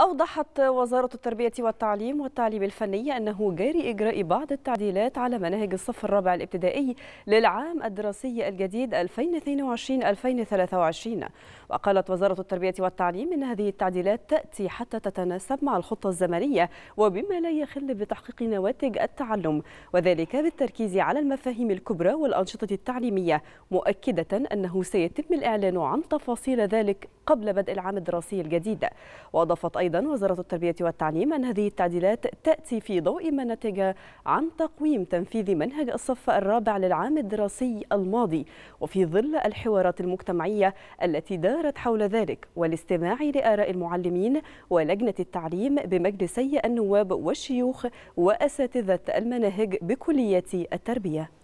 أوضحت وزارة التربية والتعليم والتعليم الفني أنه جاري إجراء بعض التعديلات على مناهج الصف الرابع الابتدائي للعام الدراسي الجديد 2022-2023 وقالت وزارة التربية والتعليم أن هذه التعديلات تأتي حتى تتناسب مع الخطة الزمنية وبما لا يخل بتحقيق نواتج التعلم وذلك بالتركيز على المفاهيم الكبرى والأنشطة التعليمية مؤكدة أنه سيتم الإعلان عن تفاصيل ذلك قبل بدء العام الدراسي الجديد وأضافت أيضا وزارة التربية والتعليم أن هذه التعديلات تأتي في ضوء ما نتج عن تقويم تنفيذ منهج الصف الرابع للعام الدراسي الماضي وفي ظل الحوارات المجتمعية التي دارت حول ذلك والاستماع لآراء المعلمين ولجنة التعليم بمجلسي النواب والشيوخ وأساتذة المناهج بكلية التربية